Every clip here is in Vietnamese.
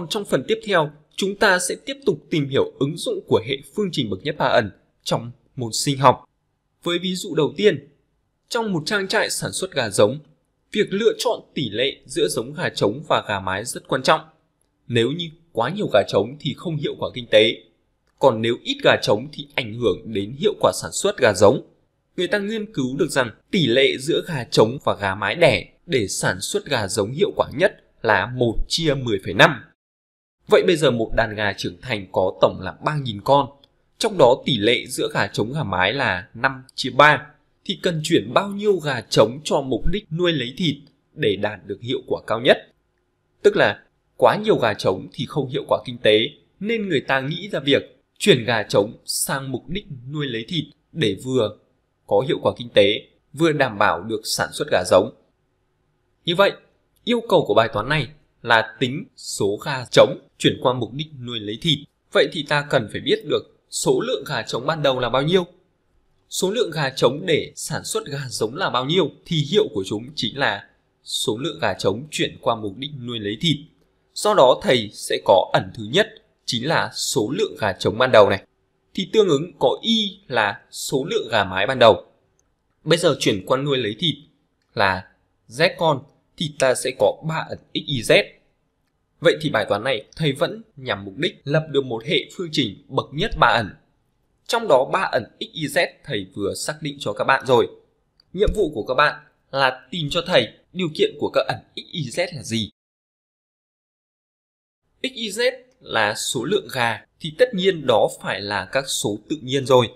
Còn trong phần tiếp theo, chúng ta sẽ tiếp tục tìm hiểu ứng dụng của hệ phương trình bậc nhất ba ẩn trong môn sinh học. Với ví dụ đầu tiên, trong một trang trại sản xuất gà giống, việc lựa chọn tỷ lệ giữa giống gà trống và gà mái rất quan trọng. Nếu như quá nhiều gà trống thì không hiệu quả kinh tế, còn nếu ít gà trống thì ảnh hưởng đến hiệu quả sản xuất gà giống. Người ta nghiên cứu được rằng tỷ lệ giữa gà trống và gà mái đẻ để sản xuất gà giống hiệu quả nhất là 1 chia 10,5. Vậy bây giờ một đàn gà trưởng thành có tổng là 3.000 con, trong đó tỷ lệ giữa gà trống gà mái là 5 chia 3, thì cần chuyển bao nhiêu gà trống cho mục đích nuôi lấy thịt để đạt được hiệu quả cao nhất. Tức là quá nhiều gà trống thì không hiệu quả kinh tế, nên người ta nghĩ ra việc chuyển gà trống sang mục đích nuôi lấy thịt để vừa có hiệu quả kinh tế, vừa đảm bảo được sản xuất gà giống. Như vậy, yêu cầu của bài toán này là tính số gà trống chuyển qua mục đích nuôi lấy thịt. Vậy thì ta cần phải biết được số lượng gà trống ban đầu là bao nhiêu. Số lượng gà trống để sản xuất gà giống là bao nhiêu thì hiệu của chúng chính là số lượng gà trống chuyển qua mục đích nuôi lấy thịt. Do đó thầy sẽ có ẩn thứ nhất chính là số lượng gà trống ban đầu này. Thì tương ứng có y là số lượng gà mái ban đầu. Bây giờ chuyển qua nuôi lấy thịt là z con thì ta sẽ có 3 ẩn x, y, z. Vậy thì bài toán này thầy vẫn nhằm mục đích lập được một hệ phương trình bậc nhất 3 ẩn. Trong đó 3 ẩn x, y, z thầy vừa xác định cho các bạn rồi. Nhiệm vụ của các bạn là tìm cho thầy điều kiện của các ẩn x, y, z là gì. x, y, z là số lượng gà thì tất nhiên đó phải là các số tự nhiên rồi.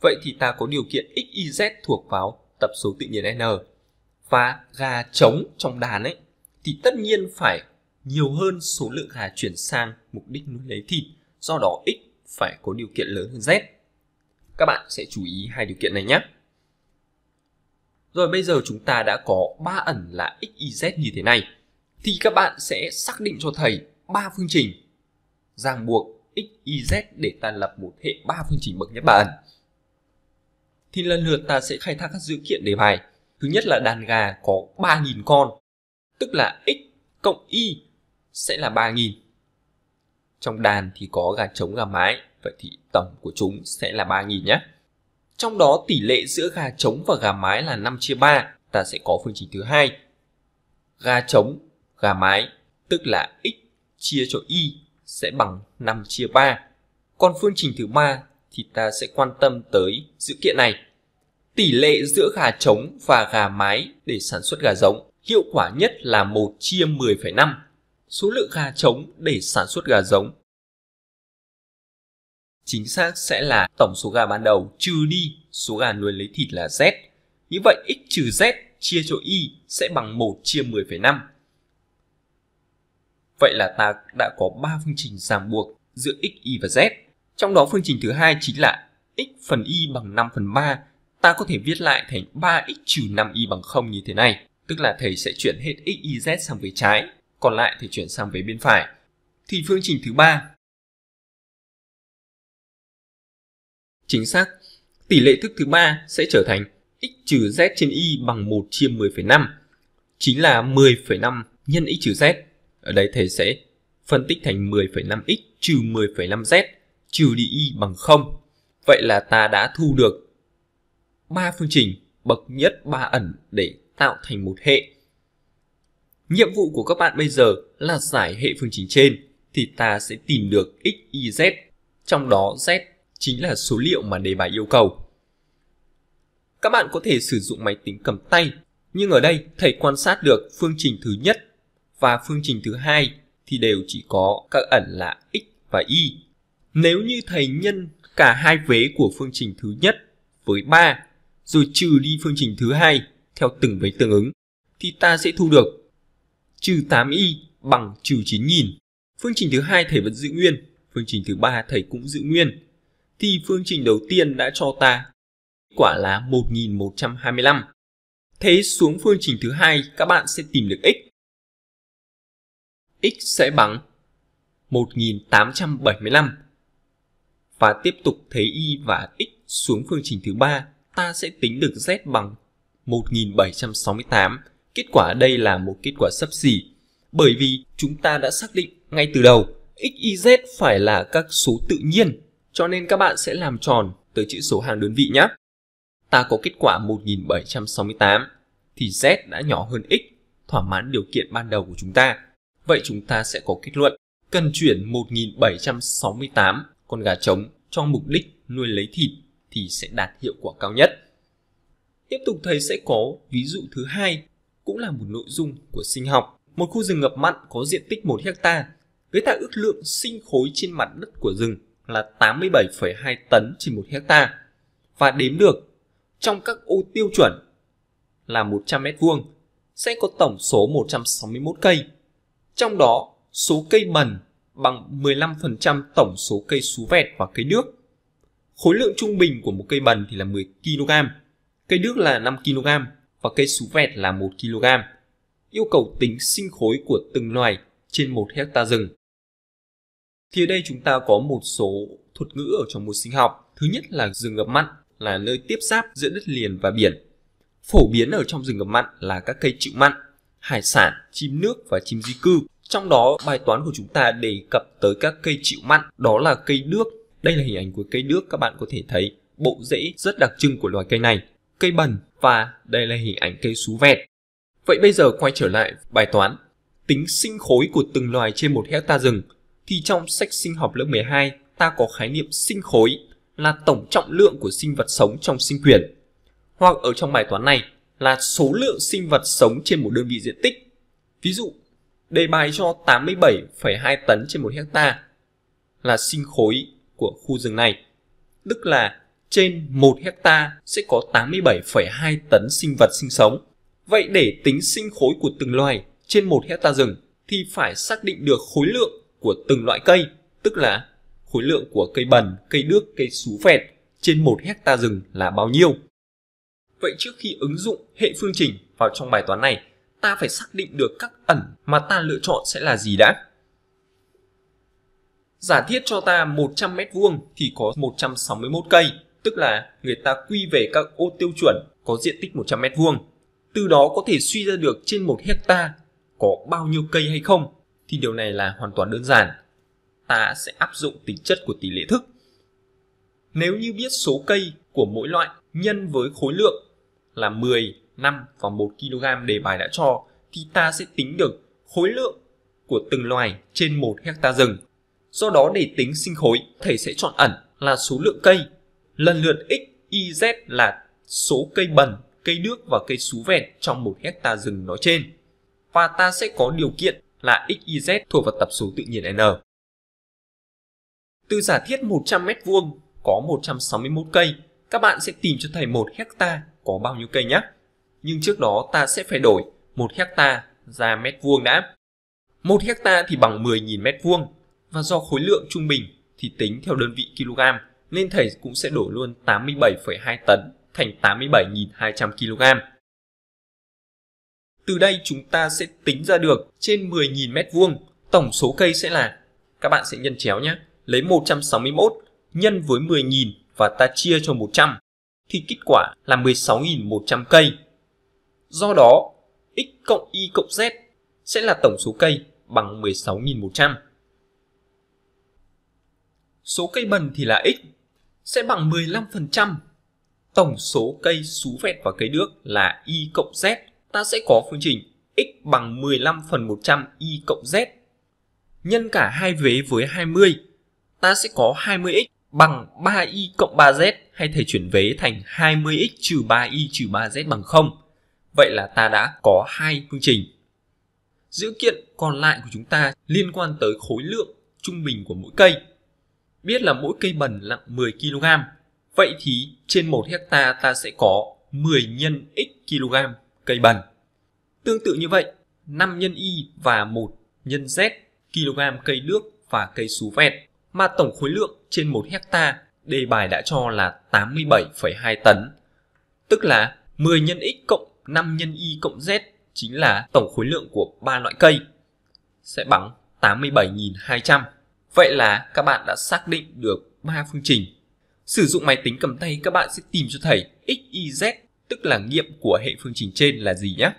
Vậy thì ta có điều kiện x, y, z thuộc vào tập số tự nhiên n và gà trống trong đàn ấy thì tất nhiên phải nhiều hơn số lượng gà chuyển sang mục đích nuôi lấy thịt, do đó x phải có điều kiện lớn hơn z. Các bạn sẽ chú ý hai điều kiện này nhé. Rồi bây giờ chúng ta đã có ba ẩn là x, y, z như thế này. Thì các bạn sẽ xác định cho thầy ba phương trình ràng buộc x, y, z để ta lập một hệ ba phương trình bậc nhất ba ẩn. Thì lần lượt ta sẽ khai thác các dữ kiện đề bài Thứ nhất là đàn gà có 3.000 con, tức là x cộng y sẽ là 3.000. Trong đàn thì có gà trống gà mái, vậy thì tổng của chúng sẽ là 3.000 nhé. Trong đó tỷ lệ giữa gà trống và gà mái là 5 chia 3, ta sẽ có phương trình thứ hai. Gà trống, gà mái, tức là x chia cho y sẽ bằng 5 chia 3. Còn phương trình thứ ba thì ta sẽ quan tâm tới dữ kiện này Tỷ lệ giữa gà trống và gà mái để sản xuất gà giống hiệu quả nhất là 1 chia 10,5, số lượng gà trống để sản xuất gà giống. Chính xác sẽ là tổng số gà ban đầu trừ đi số gà nuôi lấy thịt là Z. Như vậy x trừ Z chia cho Y sẽ bằng 1 chia 10,5. Vậy là ta đã có 3 phương trình ràng buộc giữa x, y và z. Trong đó phương trình thứ hai chính là x phần y bằng 5 phần 3 ta có thể viết lại thành 3x trừ 5y bằng 0 như thế này. Tức là thầy sẽ chuyển hết x, y, z sang về trái, còn lại thì chuyển sang về bên phải. Thì phương trình thứ ba Chính xác, tỷ lệ thức thứ ba sẽ trở thành x trừ z trên y bằng 1 chia 10,5, chính là 10,5 nhân x trừ z. Ở đây thầy sẽ phân tích thành 10,5x trừ 10,5z trừ đi y bằng 0. Vậy là ta đã thu được ba phương trình bậc nhất ba ẩn để tạo thành một hệ. Nhiệm vụ của các bạn bây giờ là giải hệ phương trình trên thì ta sẽ tìm được x, y, z, trong đó z chính là số liệu mà đề bài yêu cầu. Các bạn có thể sử dụng máy tính cầm tay, nhưng ở đây thầy quan sát được phương trình thứ nhất và phương trình thứ hai thì đều chỉ có các ẩn là x và y. Nếu như thầy nhân cả hai vế của phương trình thứ nhất với 3 rồi trừ đi phương trình thứ hai theo từng vế tương ứng thì ta sẽ thu được trừ 8y bằng trừ 9.000. Phương trình thứ hai thầy vẫn giữ nguyên, phương trình thứ ba thầy cũng giữ nguyên. Thì phương trình đầu tiên đã cho ta kết quả là 1125. Thế xuống phương trình thứ hai các bạn sẽ tìm được x. x sẽ bằng 1875 và tiếp tục thấy y và x xuống phương trình thứ ba ta sẽ tính được Z bằng 1768. Kết quả đây là một kết quả sấp xỉ, bởi vì chúng ta đã xác định ngay từ đầu x, y, z phải là các số tự nhiên, cho nên các bạn sẽ làm tròn tới chữ số hàng đơn vị nhé. Ta có kết quả 1768, thì z đã nhỏ hơn x, thỏa mãn điều kiện ban đầu của chúng ta. Vậy chúng ta sẽ có kết luận cần chuyển 1768 con gà trống cho mục đích nuôi lấy thịt thì sẽ đạt hiệu quả cao nhất. Tiếp tục thầy sẽ có ví dụ thứ hai, cũng là một nội dung của sinh học. Một khu rừng ngập mặn có diện tích 1 hecta, với ta ước lượng sinh khối trên mặt đất của rừng là 87,2 tấn trên 1 hecta và đếm được trong các ô tiêu chuẩn là 100 mét vuông sẽ có tổng số 161 cây. Trong đó, số cây bần bằng 15% tổng số cây sú vẹt và cây nước Khối lượng trung bình của một cây bần thì là 10 kg, cây đước là 5 kg và cây sú vẹt là 1 kg. Yêu cầu tính sinh khối của từng loài trên 1 hecta rừng. Thì ở đây chúng ta có một số thuật ngữ ở trong môn sinh học. Thứ nhất là rừng ngập mặn là nơi tiếp giáp giữa đất liền và biển. Phổ biến ở trong rừng ngập mặn là các cây chịu mặn, hải sản, chim nước và chim di cư. Trong đó bài toán của chúng ta đề cập tới các cây chịu mặn, đó là cây đước, đây là hình ảnh của cây đước các bạn có thể thấy bộ rễ rất đặc trưng của loài cây này, cây bần và đây là hình ảnh cây sú vẹt. Vậy bây giờ quay trở lại bài toán, tính sinh khối của từng loài trên một hecta rừng thì trong sách sinh học lớp 12 ta có khái niệm sinh khối là tổng trọng lượng của sinh vật sống trong sinh quyển. Hoặc ở trong bài toán này là số lượng sinh vật sống trên một đơn vị diện tích. Ví dụ, đề bài cho 87,2 tấn trên một hecta là sinh khối của khu rừng này. Tức là trên 1 hecta sẽ có 87,2 tấn sinh vật sinh sống. Vậy để tính sinh khối của từng loài trên 1 hecta rừng thì phải xác định được khối lượng của từng loại cây, tức là khối lượng của cây bần, cây đước, cây sú vẹt trên 1 hecta rừng là bao nhiêu. Vậy trước khi ứng dụng hệ phương trình vào trong bài toán này, ta phải xác định được các ẩn mà ta lựa chọn sẽ là gì đã. Giả thiết cho ta 100 mét vuông thì có 161 cây, tức là người ta quy về các ô tiêu chuẩn có diện tích 100 mét vuông. Từ đó có thể suy ra được trên 1 hecta có bao nhiêu cây hay không thì điều này là hoàn toàn đơn giản. Ta sẽ áp dụng tính chất của tỷ lệ thức. Nếu như biết số cây của mỗi loại nhân với khối lượng là 10, 5 và 1 kg đề bài đã cho thì ta sẽ tính được khối lượng của từng loài trên 1 hecta rừng Do đó để tính sinh khối, thầy sẽ chọn ẩn là số lượng cây. Lần lượt x, y, z là số cây bần, cây nước và cây sú vẹt trong một hecta rừng nói trên. Và ta sẽ có điều kiện là x, y, z thuộc vào tập số tự nhiên n. Từ giả thiết 100 m2 có 161 cây, các bạn sẽ tìm cho thầy một hecta có bao nhiêu cây nhé. Nhưng trước đó ta sẽ phải đổi một hecta ra mét vuông đã. Một hecta thì bằng 10.000 mét vuông và do khối lượng trung bình thì tính theo đơn vị kg nên thầy cũng sẽ đổi luôn 87,2 tấn thành 87.200 kg. Từ đây chúng ta sẽ tính ra được trên 10.000 m2 tổng số cây sẽ là các bạn sẽ nhân chéo nhé, lấy 161 nhân với 10.000 và ta chia cho 100 thì kết quả là 16.100 cây. Do đó, x cộng y cộng z sẽ là tổng số cây bằng 16.100 số cây bần thì là x sẽ bằng 15% tổng số cây xú vẹt và cây đước là y cộng z. Ta sẽ có phương trình x bằng 15 phần 100 y cộng z. Nhân cả hai vế với 20, ta sẽ có 20x bằng 3y cộng 3z hay thể chuyển vế thành 20x trừ 3y trừ 3z bằng 0. Vậy là ta đã có hai phương trình. Dữ kiện còn lại của chúng ta liên quan tới khối lượng trung bình của mỗi cây biết là mỗi cây bần nặng 10 kg. Vậy thì trên 1 hecta ta sẽ có 10 nhân x kg cây bần. Tương tự như vậy, 5 nhân y và 1 nhân z kg cây đước và cây sú vẹt mà tổng khối lượng trên 1 hecta đề bài đã cho là 87,2 tấn. Tức là 10 nhân x cộng 5 nhân y cộng z chính là tổng khối lượng của ba loại cây sẽ bằng 87.200. Vậy là các bạn đã xác định được ba phương trình. Sử dụng máy tính cầm tay các bạn sẽ tìm cho thầy x, y, z, tức là nghiệm của hệ phương trình trên là gì nhé.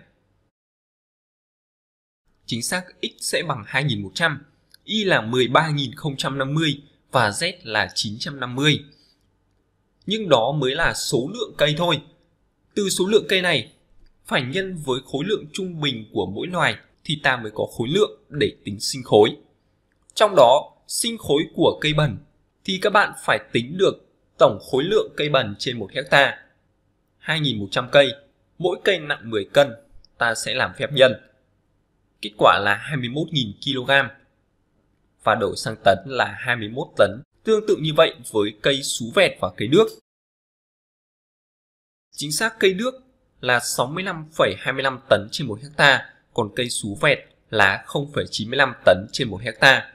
Chính xác x sẽ bằng 2100, y là 13050 và z là 950. Nhưng đó mới là số lượng cây thôi. Từ số lượng cây này phải nhân với khối lượng trung bình của mỗi loài thì ta mới có khối lượng để tính sinh khối. Trong đó sinh khối của cây bần thì các bạn phải tính được tổng khối lượng cây bần trên 1 hecta 2.100 cây, mỗi cây nặng 10 cân, ta sẽ làm phép nhân. Kết quả là 21.000 kg và đổi sang tấn là 21 tấn, tương tự như vậy với cây sú vẹt và cây đước. Chính xác cây đước là 65,25 tấn trên 1 hecta, còn cây sú vẹt là 0,95 tấn trên 1 hecta.